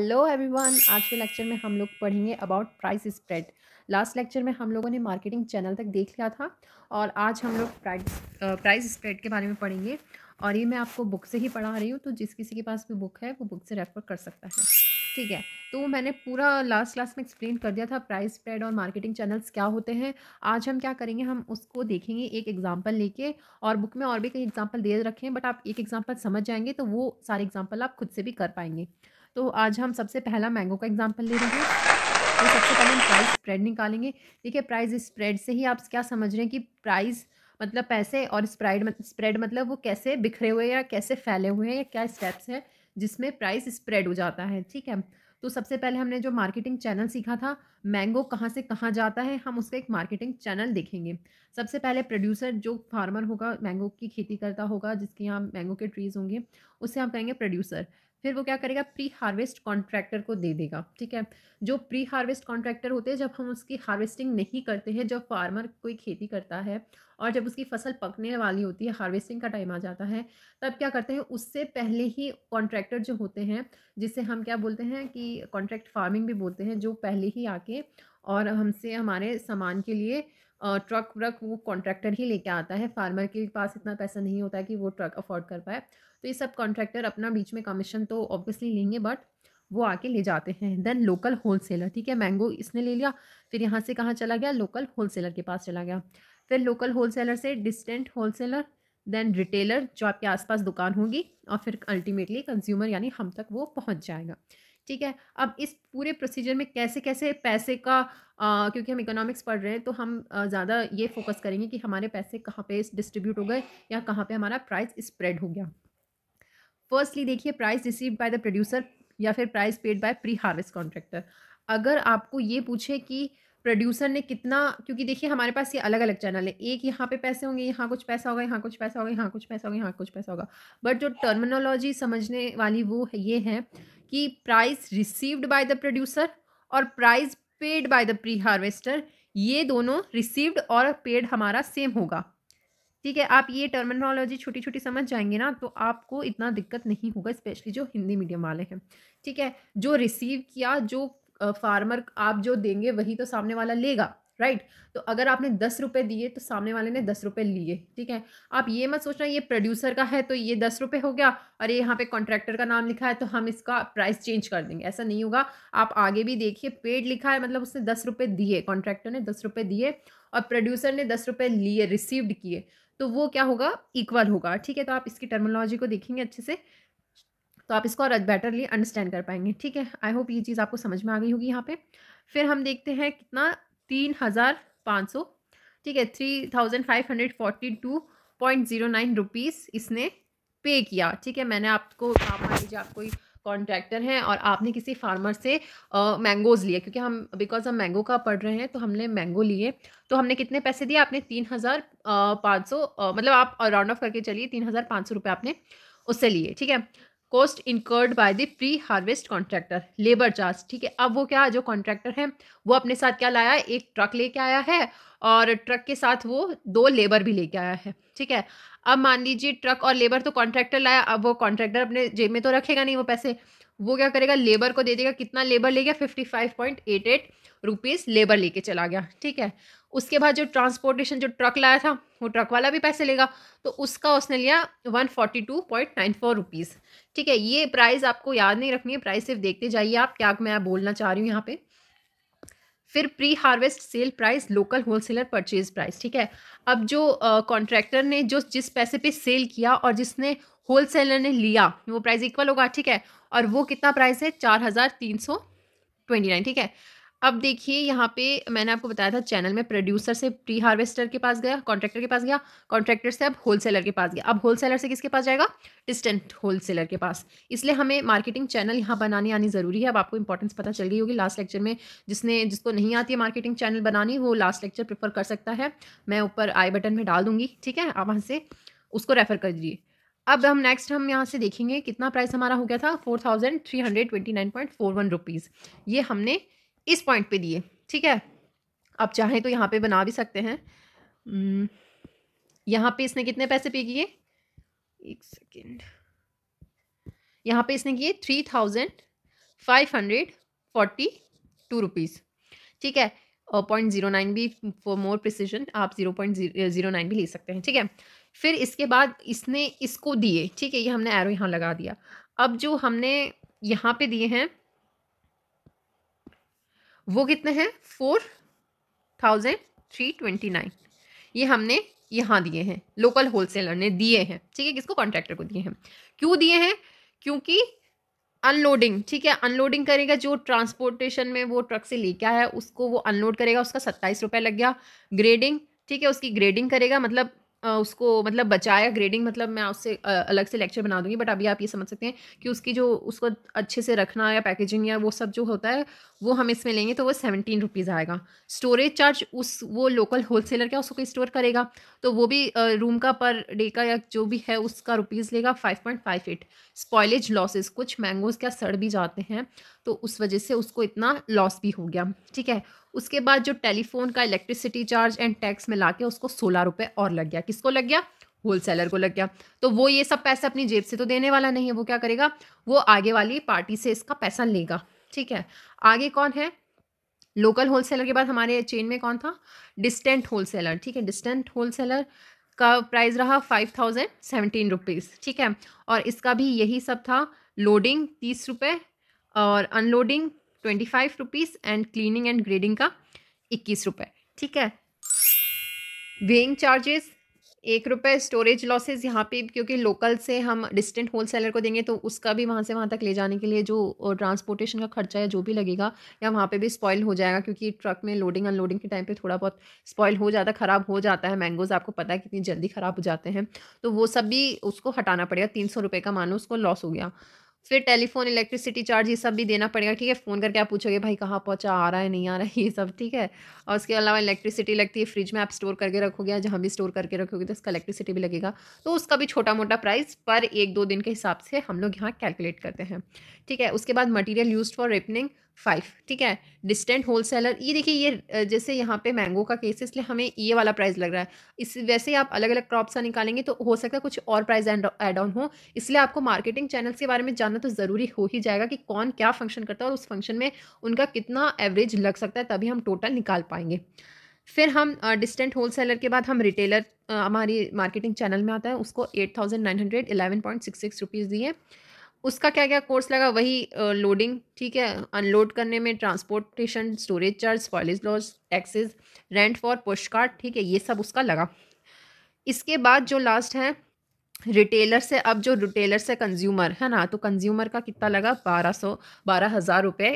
Hello everyone आज के lecture में हम लोग पढ़ेंगे about price spread last lecture में हम लोगों ने मार्केटिंग चैनल तक देख लिया था और आज हम लोग प्राइस प्राइस स्प्रेड के बारे में पढ़ेंगे और ये मैं आपको बुक से ही पढ़ा रही हूँ तो जिस किसी के पास भी बुक है वो बुक से रेफ़र कर सकता है ठीक है तो मैंने पूरा लास्ट क्लास में एक्सप्लेन कर दिया था प्राइस स्प्रेड और मार्केटिंग चैनल्स क्या होते हैं आज हम क्या करेंगे हम उसको देखेंगे एक एग्जांपल लेके और बुक में और भी कई एग्जांपल दे रखे हैं बट आप एक एग्जांपल समझ जाएंगे तो वो सारे एग्जांपल आप खुद से भी कर पाएंगे तो आज हम सबसे पहला मैंगो का एग्जाम्पल ले रहे हैं तो सबसे पहले हम प्राइस स्प्रेड निकालेंगे देखिए प्राइस स्प्रेड से ही आप क्या समझ रहे हैं कि प्राइस मतलब पैसे और स्प्राइड स्प्रेड मतलब वो कैसे बिखरे हुए या कैसे फैले हुए हैं या क्या स्टेप्स हैं जिसमें प्राइस स्प्रेड हो जाता है ठीक है तो सबसे पहले हमने जो मार्केटिंग चैनल सीखा था मैंगो कहाँ से कहाँ जाता है हम उसका एक मार्केटिंग चैनल देखेंगे सबसे पहले प्रोड्यूसर जो फार्मर होगा मैंगो की खेती करता होगा जिसके यहाँ मैंगो के ट्रीज़ होंगे उससे हम कहेंगे प्रोड्यूसर फिर वो क्या करेगा प्री हार्वेस्ट कॉन्ट्रैक्टर को दे देगा ठीक है जो प्री हार्वेस्ट कॉन्ट्रैक्टर होते हैं जब हम उसकी हार्वेस्टिंग नहीं करते हैं जब फार्मर कोई खेती करता है और जब उसकी फसल पकने वाली होती है हार्वेस्टिंग का टाइम आ जाता है तब क्या करते हैं उससे पहले ही कॉन्ट्रैक्टर जो होते हैं जिसे हम क्या बोलते हैं कि कॉन्ट्रैक्ट फार्मिंग भी बोलते हैं जो पहले ही आके और हमसे हमारे सामान के लिए ट्रक व्रक वो कॉन्ट्रैक्टर ही लेके आता है फार्मर के पास इतना पैसा नहीं होता है कि वो ट्रक अफोर्ड कर पाए तो ये सब कॉन्ट्रैक्टर अपना बीच में कमीशन तो ऑब्वियसली लेंगे बट वो आके ले जाते हैं देन लोकल होलसेलर ठीक है मैंगो इसने ले लिया फिर यहाँ से कहाँ चला गया लोकल होलसेलर के पास चला गया फिर लोकल होलसेलर से डिस्टेंट होलसेलर देन रिटेलर जो आपके आसपास दुकान होगी और फिर अल्टीमेटली कंज्यूमर यानी हम तक वो पहुँच जाएगा ठीक है अब इस पूरे प्रोसीजर में कैसे कैसे पैसे का आ, क्योंकि हम इकोनॉमिक्स पढ़ रहे हैं तो हम ज़्यादा ये फोकस करेंगे कि हमारे पैसे कहाँ पे डिस्ट्रीब्यूट हो गए या कहाँ पे हमारा प्राइस स्प्रेड हो गया फर्स्टली देखिए price receive by the producer या फिर price paid by pre harvest contractor अगर आपको ये पूछे कि प्रोड्यूसर ने कितना क्योंकि देखिए हमारे पास ये अलग अलग चैनल है एक यहाँ पे पैसे होंगे यहाँ कुछ पैसा होगा यहाँ कुछ पैसा होगा यहाँ कुछ पैसा होगा यहाँ कुछ पैसा होगा बट जो टर्मिनोलॉजी समझने वाली वो है, ये है कि price received by the producer और price paid by the pre harvester ये दोनों रिसीव्ड और पेड हमारा सेम होगा ठीक है आप ये टर्मिनोलॉजी छोटी छोटी समझ जाएंगे ना तो आपको इतना दिक्कत नहीं होगा स्पेशली जो हिंदी मीडियम वाले हैं ठीक है जो रिसीव किया जो फार्मर आप जो देंगे वही तो सामने वाला लेगा राइट right? तो अगर आपने दस रुपये दिए तो सामने वाले ने दस रुपये लिए ठीक है आप ये मत सोचना ये प्रोड्यूसर का है तो ये दस रुपये हो गया और ये यहाँ पे कॉन्ट्रैक्टर का नाम लिखा है तो हम इसका प्राइस चेंज कर देंगे ऐसा नहीं होगा आप आगे भी देखिए पेड लिखा है मतलब उसने दस रुपये दिए कॉन्ट्रैक्टर ने दस रुपये दिए और प्रोड्यूसर ने दस रुपये लिए रिसीव्ड किए तो वो क्या होगा इक्वल होगा ठीक है तो आप इसकी टर्मोलॉजी को देखेंगे अच्छे से तो आप इसको और बेटरली अंडरस्टैंड कर पाएंगे ठीक है आई होप ये चीज़ आपको समझ में आ गई होगी यहाँ पे फिर हम देखते हैं कितना तीन हज़ार पाँच सौ ठीक है three thousand five hundred forty two point zero nine rupees इसने पे किया ठीक है मैंने आपको आप मान लीजिए आप कोई कॉन्ट्रैक्टर हैं और आपने किसी फार्मर से मैंगोज़ लिए क्योंकि हम बिकॉज हम मैंगो का पढ़ रहे हैं तो हमने मैंगो लिए तो हमने कितने पैसे दिए आपने तीन हज़ार पाँच सौ मतलब आप राउंड ऑफ करके चलिए तीन हज़ार पाँच सौ रुपये आपने उससे लिए ठीक है cost incurred by the pre harvest contractor labour charge ठीक है अब वो क्या जो कॉन्ट्रैक्टर है वो अपने साथ क्या लाया है एक ट्रक लेके आया है और ट्रक के साथ वो दो लेबर भी लेके आया है ठीक है अब मान लीजिए ट्रक और लेबर तो कॉन्ट्रैक्टर लाया अब वो कॉन्ट्रैक्टर अपने जेब में तो रखेगा नहीं वो पैसे वो क्या करेगा लेबर को दे देगा कितना लेबर ले गया fifty five point eight eight rupees labour लेके चला गया ठीक है उसके बाद जो ट्रांसपोर्टेशन जो ट्रक लाया था वो ट्रक वाला भी पैसे लेगा तो उसका उसने लिया one forty two point nine four rupees ठीक है ये प्राइस आपको याद नहीं रखनी है प्राइस सिर्फ देखते जाइए आप क्या मैं बोलना चाह रही हूँ यहाँ पे फिर pre harvest sale price local wholesaler purchase price ठीक है अब जो कॉन्ट्रैक्टर ने जो जिस पैसे पे सेल किया और जिसने होलसेलर ने लिया वो प्राइस इक्वल होगा ठीक है और वो कितना प्राइस है चार हज़ार तीन सौ ट्वेंटी नाइन ठीक है अब देखिए यहाँ पे मैंने आपको बताया था चैनल में प्रोड्यूसर से प्री हार्वेस्टर के पास गया कॉन्ट्रैक्टर के पास गया कॉन्ट्रैक्टर से अब होलसेलर के पास गया अब होलसेलर से किसके पास जाएगा डिस्टेंट होलसेलर के पास इसलिए हमें मार्केटिंग चैनल यहाँ बनाने आनी ज़रूरी है अब आपको इंपॉर्टेंस पता चल गई होगी लास्ट लेक्चर में जिसने जिसको नहीं आती है मार्केटिंग चैनल बनानी वो लास्ट लेक्चर प्रेफर कर सकता है मैं ऊपर आई बटन में डाल दूंगी ठीक है आप वहाँ से उसको रेफ़र कर दीजिए अब हम नेक्स्ट हम यहाँ से देखेंगे कितना प्राइस हमारा हो गया था four thousand three hundred twenty nine point four one rupees ये हमने इस पॉइंट पे दिए ठीक है आप चाहें तो यहाँ पे बना भी सकते हैं हम्म, यहाँ पे इसने कितने पैसे पे किए एक सेकेंड यहाँ पे इसने किए three thousand five hundred forty two rupees ठीक है पॉइंट ज़ीरो नाइन भी फॉर मोर प्रिसीजन आप ज़ीरो पॉइंट ज़ीरो नाइन भी ले सकते हैं ठीक है फिर इसके बाद इसने इसको दिए ठीक है ये हमने एरो यहाँ लगा दिया अब जो हमने यहाँ पे दिए हैं वो कितने हैं four thousand three twenty nine ये हमने यहाँ दिए हैं लोकल होलसेलर ने दिए हैं ठीक है किसको कॉन्ट्रैक्टर को दिए हैं क्यों दिए हैं क्योंकि अनलोडिंग ठीक है अनलोडिंग करेगा जो ट्रांसपोर्टेशन में वो ट्रक से लेके आया है उसको वो अनलोड करेगा उसका सत्ताईस रुपये लग गया ग्रेडिंग ठीक है उसकी ग्रेडिंग करेगा मतलब उसको मतलब बचाया ग्रेडिंग मतलब मैं उससे अलग से लेक्चर बना दूंगी बट अभी आप ये समझ सकते हैं कि उसकी जो उसको अच्छे से रखना या पैकेजिंग या वो सब जो होता है वो हम इसमें लेंगे तो वो सेवनटीन रुपीज़ आएगा स्टोरेज चार्ज उस वो लोकल होल सेलर का उसको स्टोर करेगा तो वो भी रूम का पर डे का या जो भी है उसका रुपीज़ लेगा five point five eight spoilage losses कुछ मैंगोज़ क्या सड़ भी जाते हैं तो उस वजह से उसको इतना लॉस भी हो गया ठीक है उसके बाद जो टेलीफोन का इलेक्ट्रिसिटी चार्ज एंड टैक्स मिला के उसको सोलह रुपये और लग गया किसको लग गया होलसेलर को लग गया तो वो ये सब पैसे अपनी जेब से तो देने वाला नहीं है वो क्या करेगा वो आगे वाली पार्टी से इसका पैसा लेगा ठीक है आगे कौन है लोकल होलसेलर के बाद हमारे चेन में कौन था डिस्टेंट होलसेलर ठीक है डिस्टेंट होलसेलर का प्राइस रहा फाइव थाउजेंड सेवेंटीन रुपीज़ ठीक है और इसका भी यही सब था लोडिंग तीस रुपये और unloading twenty five rupees and cleaning and grading का इक्कीस रुपये ठीक है वेइंग चार्जेस एक रुपये स्टोरेज लॉसेस यहाँ पे क्योंकि लोकल से हम डिस्टेंट होल सेलर को देंगे तो उसका भी वहाँ से वहाँ तक ले जाने के लिए जो ट्रांसपोर्टेशन का खर्चा है जो भी लगेगा या वहाँ पे भी स्पॉयल हो जाएगा क्योंकि ट्रक में लोडिंग अनलोडिंग के टाइम पे थोड़ा बहुत स्पॉयल हो जाता है ख़राब हो जाता है मैंगोज़ आपको पता है कितनी जल्दी ख़राब हो जाते हैं तो वो सब भी उसको हटाना पड़ेगा तीन सौ का मान लो उसको लॉस हो गया फिर टेलीफोन इलेक्ट्रिसिटी चार्ज ये सब भी देना पड़ेगा ठीक है फ़ोन करके आप पूछोगे भाई कहाँ पहुँचा आ रहा है नहीं आ रहा है ये सब ठीक है और उसके अलावा इलेक्ट्रिसिटी लगती है फ्रिज में आप स्टोर करके रखोगे या जहाँ भी स्टोर करके रखोगे तो उसका इलेक्ट्रिसिटी भी लगेगा तो उसका भी छोटा मोटा प्राइस पर एक दो दिन के हिसाब से हम लोग यहाँ कैलकुलेट करते हैं ठीक है उसके बाद material use for ripening five ठीक है डिस्टेंट होल सेलर ये देखिए ये जैसे यहाँ पे मैंगो का केस है इसलिए हमें ये वाला प्राइस लग रहा है इस वैसे आप अलग अलग क्रॉप सा निकालेंगे तो हो सकता है कुछ और प्राइस एड ऑन हो इसलिए आपको मार्केटिंग चैनल्स के बारे में जानना तो ज़रूरी हो ही जाएगा कि कौन क्या फंक्शन करता है और उस फंक्शन में उनका कितना एवरेज लग सकता है तभी हम टोटल निकाल पाएंगे फिर हम डिस्टेंट होल सेलर के बाद हम रिटेलर हमारी मार्केटिंग चैनल में आता है उसको eight thousand nine hundred eleven point six six rupees दिए उसका क्या क्या कोर्स लगा वही लोडिंग ठीक है अनलोड करने में transportation storage charge foliage loss taxes rent for post card ठीक है ये सब उसका लगा इसके बाद जो लास्ट है रिटेलर से अब जो रिटेलर से कंज्यूमर है ना तो कंज्यूमर का कितना लगा बारह सौ बारह हज़ार रुपये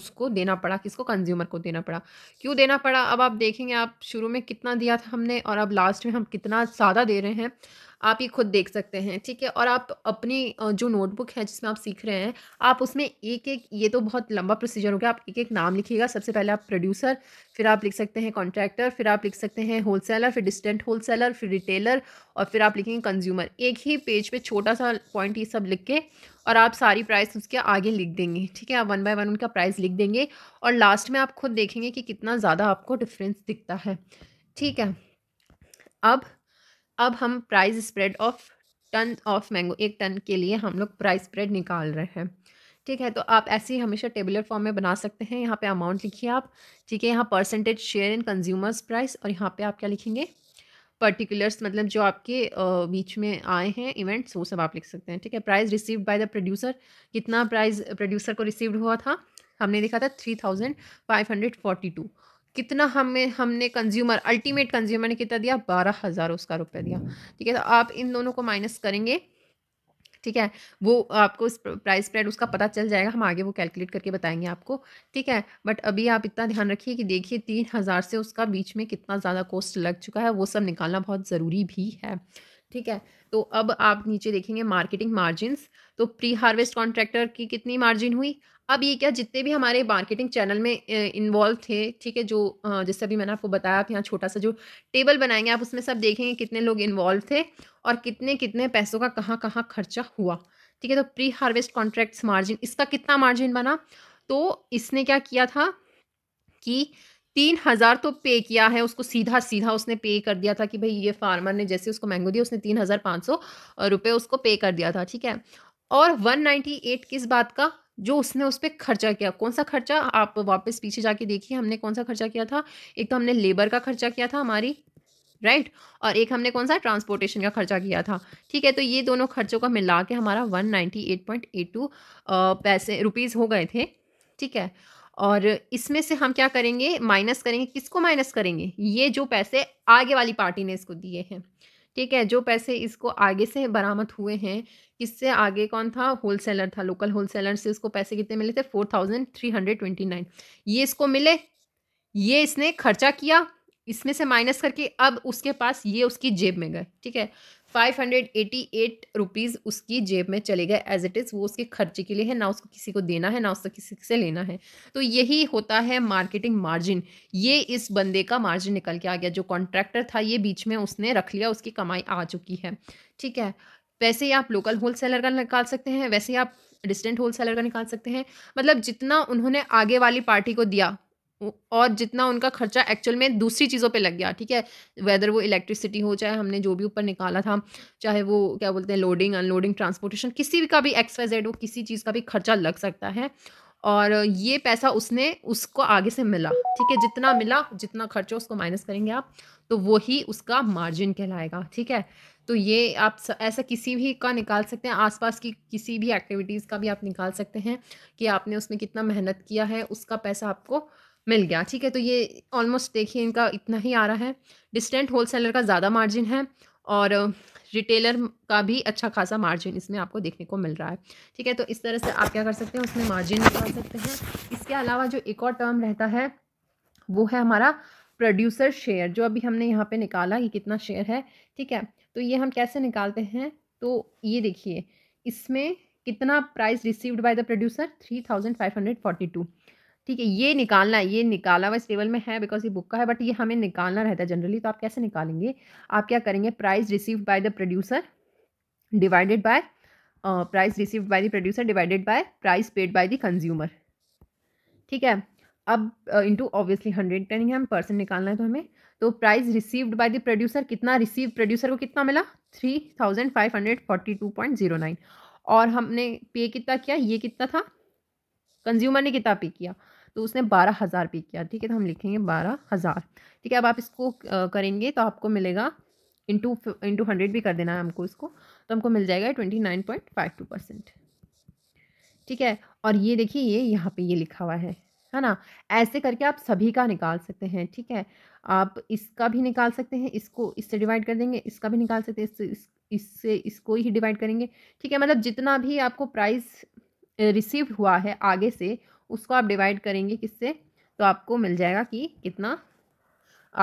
उसको देना पड़ा किसको कंज्यूमर को देना पड़ा क्यों देना पड़ा अब आप देखेंगे आप शुरू में कितना दिया था हमने और अब लास्ट में हम कितना ज़्यादा दे रहे हैं आप ये खुद देख सकते हैं ठीक है और आप अपनी जो नोटबुक है जिसमें आप सीख रहे हैं आप उसमें एक एक ये तो बहुत लंबा प्रोसीजर हो गया आप एक एक नाम लिखिएगा सबसे पहले आप प्रोड्यूसर फिर आप लिख सकते हैं कॉन्ट्रैक्टर फिर आप लिख सकते हैं होलसेलर फिर डिस्टेंट होलसेलर फिर रिटेलर और फिर आप लिखेंगे कंज्यूमर एक ही पेज पर छोटा सा पॉइंट ये सब लिख के और आप सारी प्राइस उसके आगे लिख देंगे ठीक है आप वन बाय वन उनका प्राइस लिख देंगे और लास्ट में आप खुद देखेंगे कि कितना ज़्यादा आपको डिफरेंस दिखता है ठीक है अब अब हम price spread of ton of mango एक टन के लिए हम लोग प्राइस स्प्रेड निकाल रहे हैं ठीक है तो आप ऐसे ही हमेशा टेबुलर फॉर्म में बना सकते हैं यहाँ पे अमाउंट लिखिए आप ठीक है यहाँ percentage share in consumers price और यहाँ पे आप क्या लिखेंगे पर्टिकुलर्स मतलब जो आपके बीच में आए हैं इवेंट्स वो सब आप लिख सकते हैं ठीक है price receive by the producer कितना प्राइस प्रोड्यूसर को रिसीव हुआ था हमने देखा था three thousand five hundred forty two कितना हमें हमने कंज्यूमर अल्टीमेट कंज्यूमर ने कितना दिया बारह हज़ार उसका रुपये दिया ठीक है तो आप इन दोनों को माइनस करेंगे ठीक है वो आपको प्राइस स्प्रेड उसका पता चल जाएगा हम आगे वो कैलकुलेट करके बताएंगे आपको ठीक है बट अभी आप इतना ध्यान रखिए कि देखिए तीन हज़ार से उसका बीच में कितना ज़्यादा कॉस्ट लग चुका है वो सब निकालना बहुत ज़रूरी भी है ठीक है तो अब आप नीचे देखेंगे मार्केटिंग मार्जिन तो प्री हार्वेस्ट कॉन्ट्रैक्टर की कितनी मार्जिन हुई अब ये क्या जितने भी हमारे मार्केटिंग चैनल में इन्वॉल्व थे ठीक है जो जैसे अभी मैंने आपको बताया आप यहाँ छोटा सा जो टेबल बनाएंगे आप उसमें सब देखेंगे कितने लोग इन्वॉल्व थे और कितने कितने पैसों का कहाँ कहाँ खर्चा हुआ ठीक है तो प्री हार्वेस्ट कॉन्ट्रैक्ट्स मार्जिन इसका कितना मार्जिन बना तो इसने क्या किया था कि तीन हज़ार तो पे किया है उसको सीधा सीधा उसने पे कर दिया था कि भाई ये फार्मर ने जैसे उसको मैंगो दिया उसने तीन हज़ार पाँच सौ रुपये उसको पे कर दिया था ठीक है और वन एट किस बात का जो उसने उस पर खर्चा किया कौन सा खर्चा आप वापस पीछे जाके देखिए हमने कौन सा खर्चा किया था एक तो हमने लेबर का खर्चा किया था हमारी राइट right? और एक हमने कौन सा ट्रांसपोर्टेशन का खर्चा किया था ठीक है तो ये दोनों खर्चों का मिला के हमारा 198.82 पैसे रुपीज़ हो गए थे ठीक है और इसमें से हम क्या करेंगे माइनस करेंगे किसको माइनस करेंगे ये जो पैसे आगे वाली पार्टी ने इसको दिए हैं ठीक है जो पैसे इसको आगे से बरामद हुए हैं किससे आगे कौन था होलसेलर था लोकल होलसेलर से इसको पैसे कितने मिले थे four thousand three hundred twenty nine ये इसको मिले ये इसने खर्चा किया इसमें से माइनस करके अब उसके पास ये उसकी जेब में गए ठीक है फाइव हंड्रेड एट रुपीज़ उसकी जेब में चले गए एज इट इज़ वो उसके खर्चे के लिए है ना उसको किसी को देना है ना उसको किसी से लेना है तो यही होता है मार्केटिंग मार्जिन ये इस बंदे का मार्जिन निकल के आ गया जो कॉन्ट्रैक्टर था ये बीच में उसने रख लिया उसकी कमाई आ चुकी है ठीक है वैसे ही आप लोकल होल सेलर का निकाल सकते हैं वैसे ही आप डिस्टेंट होल सेलर का निकाल सकते हैं मतलब जितना उन्होंने आगे वाली पार्टी को दिया और जितना उनका खर्चा एक्चुअल में दूसरी चीज़ों पे लग गया ठीक है वेदर वो इलेक्ट्रिसिटी हो चाहे हमने जो भी ऊपर निकाला था चाहे वो क्या बोलते हैं लोडिंग अनलोडिंग ट्रांसपोर्टेशन किसी भी का भी एक्स वाई जेड वो किसी चीज़ का भी खर्चा लग सकता है और ये पैसा उसने उसको आगे से मिला ठीक है जितना मिला जितना खर्चा उसको माइनस करेंगे आप तो वही उसका मार्जिन कहलाएगा ठीक है तो ये आप ऐसा किसी भी का निकाल सकते हैं आसपास की किसी भी एक्टिविटीज़ का भी आप निकाल सकते हैं कि आपने उसमें कितना मेहनत किया है उसका पैसा आपको मिल गया ठीक है तो ये ऑलमोस्ट देखिए इनका इतना ही आ रहा है डिस्टेंट होल सेलर का ज़्यादा मार्जिन है और रिटेलर का भी अच्छा खासा मार्जिन इसमें आपको देखने को मिल रहा है ठीक है तो इस तरह से आप क्या कर सकते हैं उसमें मार्जिन निकाल सकते हैं इसके अलावा जो एक और टर्म रहता है वो है हमारा प्रोड्यूसर शेयर जो अभी हमने यहाँ पे निकाला ये कितना शेयर है ठीक है तो ये हम कैसे निकालते हैं तो ये देखिए इसमें कितना price received by the producer three thousand five hundred forty two ठीक है ये निकालना है ये निकाला हुआ इस टेबल में है बिकॉज ये बुक का है बट ये हमें निकालना रहता है जनरली तो आप कैसे निकालेंगे आप क्या करेंगे price receive by the producer divided by price receive by the producer divided by price paid by the consumer ठीक है अब इंटू ऑब्वियसली हंड्रेड टेन हम परसेंट निकालना है तो हमें तो price received by the producer कितना रिसीव प्रोड्यूसर को कितना मिला three thousand five hundred forty two point zero nine और हमने पे कितना किया ये कितना था कंज्यूमर ने कितना पे किया तो उसने बारह हज़ार पे किया ठीक है तो हम लिखेंगे बारह हज़ार ठीक है अब आप इसको करेंगे तो आपको मिलेगा इंटू इंटू हंड्रेड भी कर देना है हमको इसको तो हमको मिल जाएगा twenty nine point five two percent ठीक है और ये देखिए ये यहाँ पे ये लिखा हुआ है है ना ऐसे करके आप सभी का निकाल सकते हैं ठीक है आप इसका भी निकाल सकते हैं इसको इससे डिवाइड कर देंगे इसका भी निकाल सकते हैं इससे इस, इससे इसको ही डिवाइड करेंगे ठीक है मतलब जितना भी आपको प्राइस रिसीव हुआ है आगे से उसको आप डिवाइड करेंगे किससे तो आपको मिल जाएगा कि कितना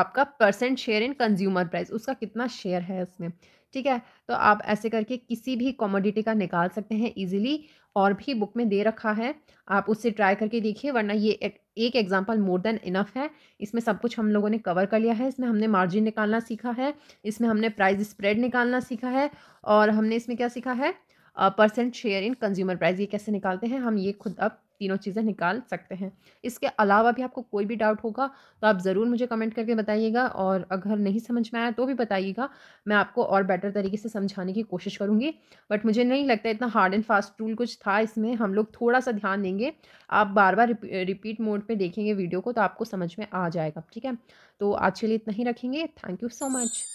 आपका percent share in consumer price उसका कितना शेयर है उसमें ठीक है तो आप ऐसे करके किसी भी कॉमोडिटी का निकाल सकते हैं इजीली और भी बुक में दे रखा है आप उससे ट्राई करके देखिए वरना ये एक, एक एग्जांपल मोर देन इनफ है इसमें सब कुछ हम लोगों ने कवर कर लिया है इसमें हमने मार्जिन निकालना सीखा है इसमें हमने प्राइस स्प्रेड निकालना सीखा है और हमने इसमें क्या सीखा है percent share in consumer price ये कैसे निकालते हैं हम ये खुद अब तीनों चीज़ें निकाल सकते हैं इसके अलावा भी आपको कोई भी डाउट होगा तो आप ज़रूर मुझे कमेंट करके बताइएगा और अगर नहीं समझ में आया तो भी बताइएगा मैं आपको और बेटर तरीके से समझाने की कोशिश करूँगी बट मुझे नहीं लगता इतना हार्ड एंड फास्ट रूल कुछ था इसमें हम लोग थोड़ा सा ध्यान देंगे आप बार बार रिपीट मोड पर देखेंगे वीडियो को तो आपको समझ में आ जाएगा ठीक है तो आज के लिए इतना ही रखेंगे थैंक यू सो मच